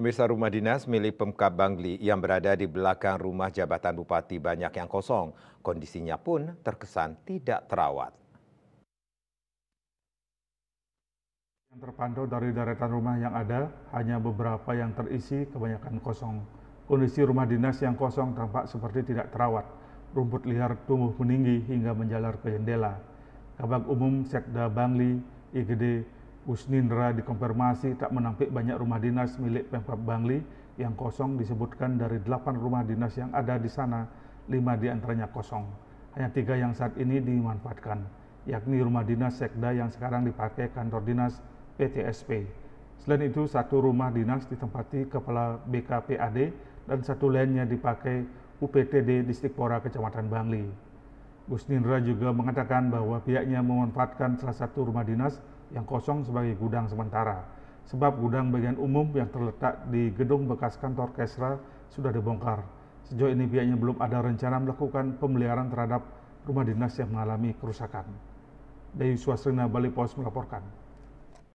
Pemirsa rumah dinas milik Pemkab Bangli yang berada di belakang rumah jabatan bupati banyak yang kosong. Kondisinya pun terkesan tidak terawat. Yang terpantau dari deretan rumah yang ada, hanya beberapa yang terisi, kebanyakan kosong. Kondisi rumah dinas yang kosong tampak seperti tidak terawat. Rumput liar tumbuh meninggi hingga menjalar ke jendela. Kabak Umum Sekda Bangli, IGD, Usnindra dikonfirmasi tak menampik banyak rumah dinas milik Pemkab Bangli yang kosong disebutkan dari delapan rumah dinas yang ada di sana, 5 antaranya kosong. Hanya tiga yang saat ini dimanfaatkan, yakni rumah dinas Sekda yang sekarang dipakai kantor dinas PTSP. Selain itu, satu rumah dinas ditempati Kepala BKPAD dan satu lainnya dipakai UPTD Distrik Pora Kecamatan Bangli. Nindra juga mengatakan bahwa pihaknya memanfaatkan salah satu rumah dinas yang kosong sebagai gudang sementara. Sebab gudang bagian umum yang terletak di gedung bekas kantor Kesra sudah dibongkar. Sejauh ini pihaknya belum ada rencana melakukan pemeliharaan terhadap rumah dinas yang mengalami kerusakan. Dayu Swasrina Bali Pos melaporkan.